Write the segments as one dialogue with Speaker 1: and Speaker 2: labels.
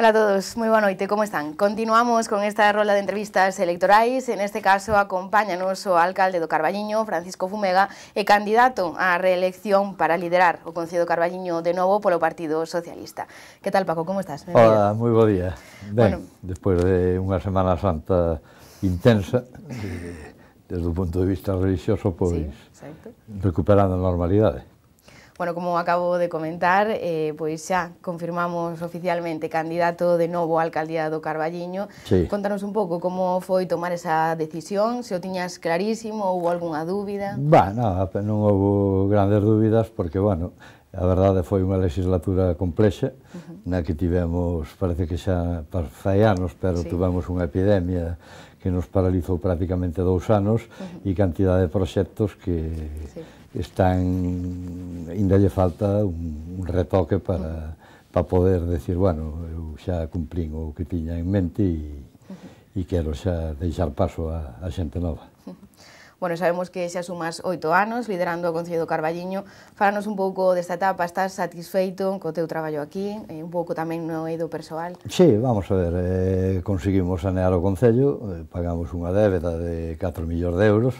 Speaker 1: Ola a todos, moi boa noite, como están? Continuamos con esta rola de entrevistas electorais, en este caso acompáñanos o alcalde do Carballiño, Francisco Fumega, e candidato á reelección para liderar o Concedo Carballiño de novo polo Partido Socialista. Que tal, Paco, como estás? Bienvenido. Hola,
Speaker 2: moi bo día. Ben, bueno, despois de unha Semana Santa intensa, desde o punto de vista religioso, pois, sí, recuperando a normalidade.
Speaker 1: Bueno, como acabo de comentar, eh, pois xa confirmamos oficialmente candidato de novo á alcaldía do Carballiño. Sí. Contanos un pouco como foi tomar esa decisión, se o tiñas clarísimo, ou algunha dúbida?
Speaker 2: Bah, nada, non houve grandes dúbidas porque, bueno, A verdade foi unha legislatura complexa, uh -huh. na que tivemos, parece que xa fai anos, pero sí. tivemos unha epidemia que nos paralizou prácticamente dous anos uh -huh. e cantidad de proxectos que, sí están ainda lle falta un, un retoque para para poder decir, bueno, eu xa cumplín o que tiña en mente e, e quero xa deixar paso a, a xente nova.
Speaker 1: Bueno, sabemos que xa sumas oito anos liderando o Concello do Carballiño. Fálanos un pouco desta etapa, estás satisfeito co teu traballo aquí, e eh, un pouco tamén no eido persoal?
Speaker 2: Sí, vamos a ver, eh, conseguimos sanear o Concello, eh, pagamos unha débeda de 4 millóns de euros,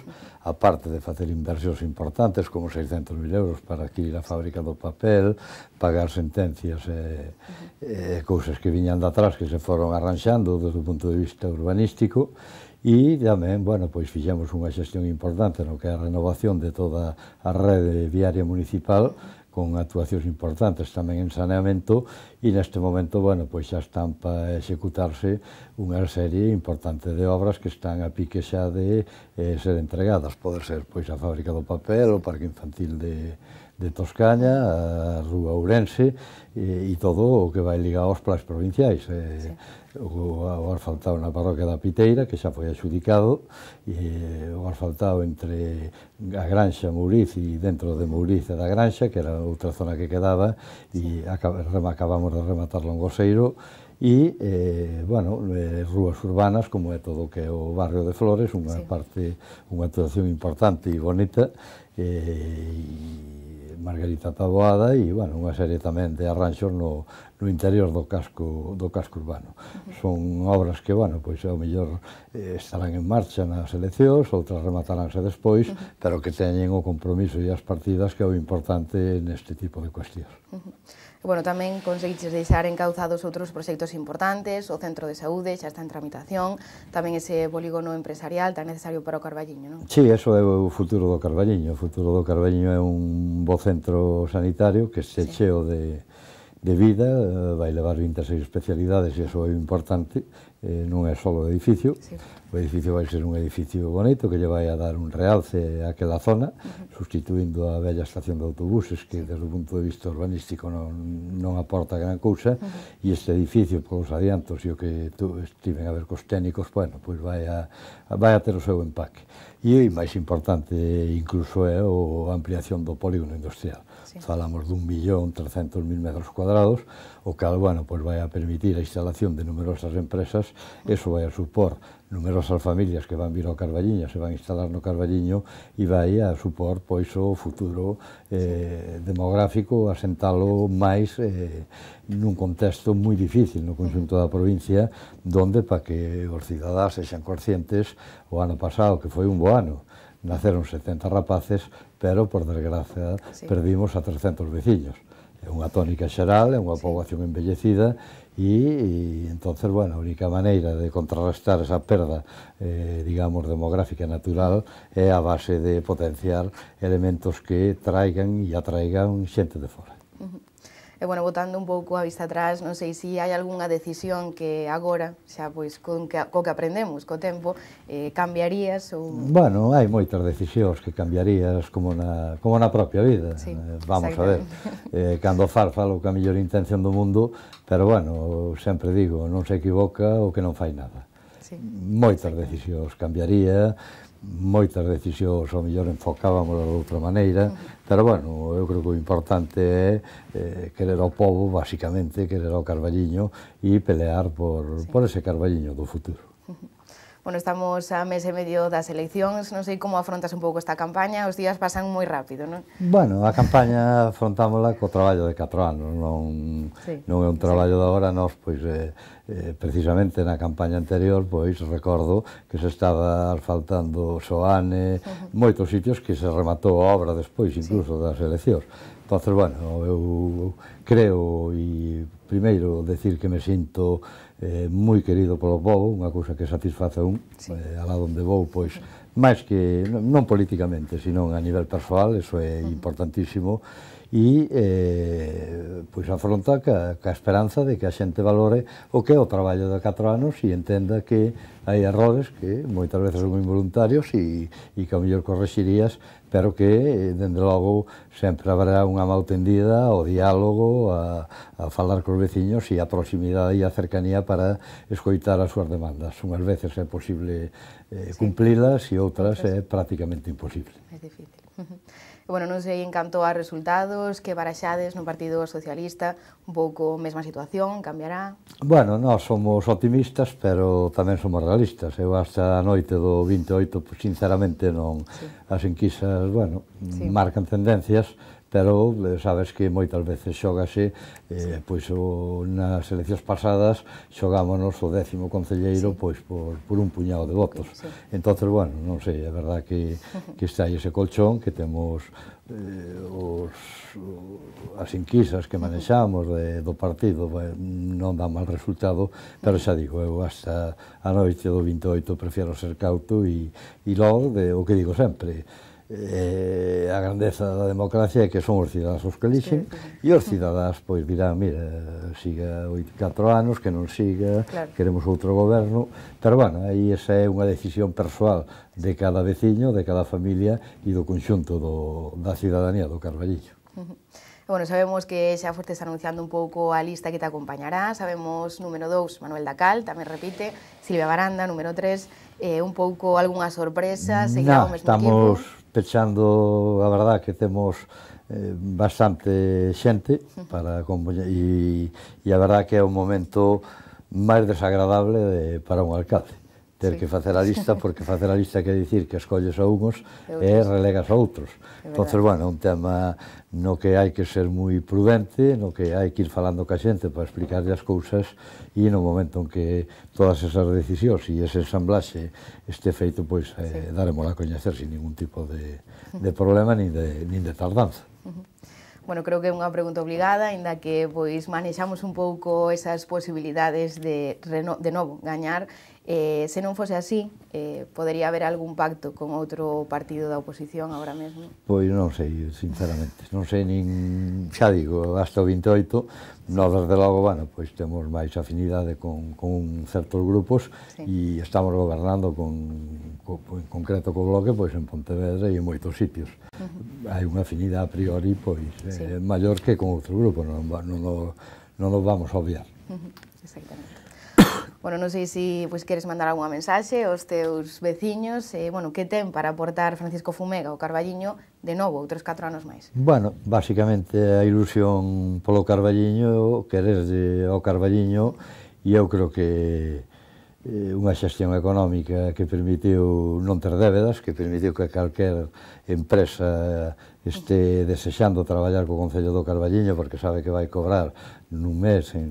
Speaker 2: aparte de facer inversións importantes como 600.000 euros para adquirir a fábrica do papel, pagar sentencias e, eh, eh, cousas que viñan de atrás que se foron arranxando desde o punto de vista urbanístico, E tamén, bueno, pois fixemos unha xestión importante no que é a renovación de toda a rede viaria municipal con actuacións importantes tamén en saneamento e neste momento, bueno, pois xa están para executarse unha serie importante de obras que están a pique xa de eh, ser entregadas. Poder ser pois a fábrica do papel, o parque infantil de, de Toscaña, a Rúa Ourense e, eh, e todo o que vai ligado aos plans provinciais. Eh, sí. o, o asfaltado na parroquia da Piteira, que xa foi adxudicado, e o asfaltado entre a Granxa, Mouriz e dentro de Mouriz e da Granxa, que era outra zona que quedaba, e acabamos de rematar Longoseiro e, eh, bueno, eh, rúas urbanas, como é todo o que é o barrio de Flores, unha sí. parte, unha actuación importante e bonita, eh, e Margarita Taboada e, bueno, unha serie tamén de arranxos no, no interior do casco do casco urbano. Uh -huh. Son obras que, bueno, pois ao mellor eh, estarán en marcha nas eleccións, outras remataránse despois, uh -huh. pero que teñen o compromiso e as partidas que é o importante neste tipo de cuestións.
Speaker 1: Uh -huh. E, bueno, tamén conseguiches deixar encauzados outros proxectos importantes, o Centro de Saúde xa está en tramitación, tamén ese polígono empresarial tan necesario para o Carballiño, non?
Speaker 2: Sí, eso é o futuro do Carballiño. O futuro do Carballiño é un bo centro sanitario que se sí. cheo de, de vida, eh, vai levar 26 especialidades e iso é importante, eh, non é só o edificio, sí. o edificio vai ser un edificio bonito que lle vai a dar un realce a aquela zona, uh -huh. sustituindo a vella estación de autobuses que desde o punto de vista urbanístico non, non aporta gran cousa, uh -huh. e este edificio, polos adiantos e o que tu, estiven a ver cos técnicos, bueno, pois vai a, vai a ter o seu empaque. E o máis importante incluso é a ampliación do polígono industrial. Sí. Falamos dun millón trescentos mil metros cuadrados, o cal, bueno, pois vai a permitir a instalación de numerosas empresas familias. Eso vai a supor numerosas familias que van vir ao Carballiño, se van instalar no Carballiño e vai a supor pois o futuro eh, demográfico, asentalo máis eh, nun contexto moi difícil no conxunto da provincia, donde para que os cidadás sexan conscientes o ano pasado, que foi un bo ano, naceron 70 rapaces, pero, por desgracia, sí. perdimos a 300 veciños. É unha tónica xeral, é unha sí. poboación envellecida, E, e entonces, bueno, a única maneira de contrarrestar esa perda, eh, digamos, demográfica natural é a base de potenciar elementos que traigan e atraigan xente de fora.
Speaker 1: Uh -huh. E, bueno, botando un pouco a vista atrás, non sei se hai algunha decisión que agora, xa pois con que, co que aprendemos, co tempo, eh, cambiarías ou...
Speaker 2: Bueno, hai moitas decisións que cambiarías como na, como na propia vida. Sí, eh, Vamos a ver, eh, cando fal, falo a mellor intención do mundo, pero bueno, sempre digo, non se equivoca o que non fai nada. Sí. Moitas decisións cambiaría, moitas decisións ao mellor enfocábamos de outra maneira, pero bueno, eu creo que o importante é eh, querer ao povo, basicamente, querer ao Carballiño e pelear por, sí. por ese Carballiño do futuro.
Speaker 1: Bueno, estamos a mes e medio das eleccións, non sei como afrontas un pouco esta campaña, os días pasan moi rápido, non?
Speaker 2: Bueno, a campaña afrontámola co traballo de 4 anos, non, sí, non é un traballo sí. de agora, nós, pois, eh, eh, precisamente na campaña anterior, pois, recordo que se estaba asfaltando Soane, uh -huh. moitos sitios que se rematou a obra despois, incluso sí. das eleccións. Entonces, bueno, eu creo e primeiro decir que me sinto eh, moi querido polo povo, unha cousa que satisface un, sí. eh, alá onde vou, pois, máis que, non, políticamente, sino a nivel persoal, eso é importantísimo, e eh, pois afronta ca, ca esperanza de que a xente valore o que é o traballo de 4 anos e entenda que hai errores que moitas veces son involuntarios e, e que ao mellor corregirías pero que, eh, dende logo, sempre habrá unha mal tendida ao diálogo, a, a falar cos veciños e a proximidade e a cercanía para escoitar as súas demandas. Unhas veces é posible eh, cumplilas sí. e outras é prácticamente imposible.
Speaker 1: É difícil. bueno, non sei en canto a resultados que baraxades no Partido Socialista, un pouco mesma situación, cambiará?
Speaker 2: Bueno, nós somos optimistas, pero tamén somos realistas. Eu hasta a noite do 28, pues, sinceramente, non sí. as enquisas, bueno, sí. marcan tendencias, pero eh, sabes que moitas veces xógase eh, pois o, nas eleccións pasadas xogámonos o décimo concelleiro sí. pois por, por un puñado de votos. Sí. Entonces, bueno, non sei, é verdad que, que está aí ese colchón que temos eh, os, as inquisas que manexamos de, do partido eh, non dá mal resultado, pero xa digo, eu hasta a noite do 28 prefiero ser cauto e, e logo de, o que digo sempre, eh, a grandeza da democracia é que son os cidadáns os que elixen sí, sí. e os cidadáns pois dirán, mira, siga 4 anos, que non siga, claro. queremos outro goberno, pero bueno, aí esa é unha decisión persoal de cada veciño, de cada familia e do conxunto do, da cidadanía do Carballillo.
Speaker 1: Bueno, sabemos que xa Forte anunciando un pouco a lista que te acompañará. Sabemos, número 2, Manuel Dacal, tamén repite, Silvia Baranda, número 3, eh, un pouco algunha sorpresa, seguirá no, o mesmo estamos, equipo
Speaker 2: pechando, a verdad que temos eh, bastante xente para e, e a verdad que é un momento máis desagradable de, para un alcalde ter sí. que facer a lista, porque facer a lista quer dicir que escolles a unhos e relegas a outros. Entonces, bueno, un tema no que hai que ser moi prudente, no que hai que ir falando ca xente para explicarlle as cousas e no momento en que todas esas decisións e ese ensamblaxe este feito, pois, pues, eh, sí. daremos a coñecer sin ningún tipo de, de problema nin de, nin de tardanza.
Speaker 1: Uh -huh bueno, creo que é unha pregunta obligada, aínda que pois manexamos un pouco esas posibilidades de, de novo gañar Eh, se non fose así, eh, podería haber algún pacto con outro partido da oposición agora mesmo?
Speaker 2: Pois non sei, sinceramente. Non sei nin, xa digo, hasta o 28, nós desde logo, bueno, pois temos máis afinidade con, con certos grupos sí. e estamos gobernando con, con, en concreto co bloque, pois en Pontevedra e en moitos sitios. Uh -huh. Hai unha afinidade a priori, pois, eh, sí. eh, maior que con outro grupo, non, non, non, non nos vamos a obviar.
Speaker 1: Uh -huh. Exactamente. Bueno, non sei se pois, queres mandar algunha mensaxe aos teus veciños, e, eh, bueno, que ten para aportar Francisco Fumega o Carballiño de novo, outros 4 anos máis?
Speaker 2: Bueno, basicamente a ilusión polo Carballiño, querer de, ao Carballiño, e eu creo que eh, unha xestión económica que permitiu non ter débedas, que permitiu que calquer empresa este desexando traballar co Concello do Carballiño porque sabe que vai cobrar nun mes, en,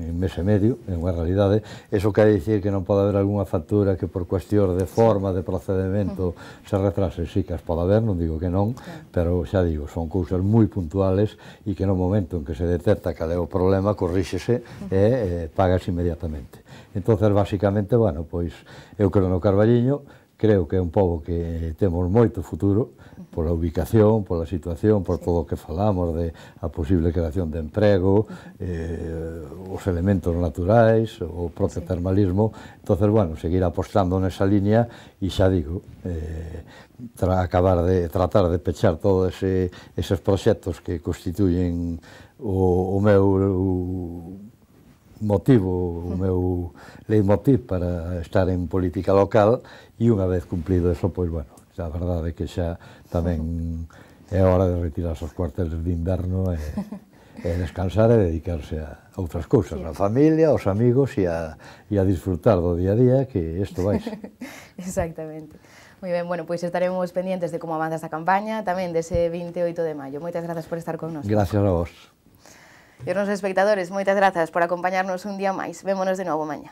Speaker 2: en mes e medio, é unha realidade. Eso quer dicir que non pode haber algunha factura que por cuestión de forma, de procedimento, se retrase. Sí que as pode haber, non digo que non, pero xa digo, son cousas moi puntuales e que no momento en que se detecta cal é o problema, corríxese e eh, pagas inmediatamente. Entonces, basicamente, bueno, pois eu creo no Carballiño, creo que é un pobo que temos moito futuro pola ubicación, pola situación, por sí. todo o que falamos de a posible creación de emprego, eh, os elementos naturais, o propio sí. termalismo. entonces bueno, seguir apostando nesa línea e xa digo, eh, tra acabar de tratar de pechar todos ese, eses proxectos que constituyen o, o meu o, motivo, o meu leitmotiv para estar en política local e unha vez cumplido eso, pois bueno, a verdade é que xa tamén é hora de retirar os cuarteles de inverno e, e descansar e dedicarse a outras cousas, sí. a familia, aos amigos e a, e a disfrutar do día a día que isto vais.
Speaker 1: Exactamente. Moi ben, bueno, pois estaremos pendientes de como avanza esta campaña, tamén dese 28 de maio. Moitas grazas por estar con nós.
Speaker 2: Gracias a vos.
Speaker 1: E os nosos espectadores, moitas grazas por acompañarnos un día máis. Vémonos de novo mañá.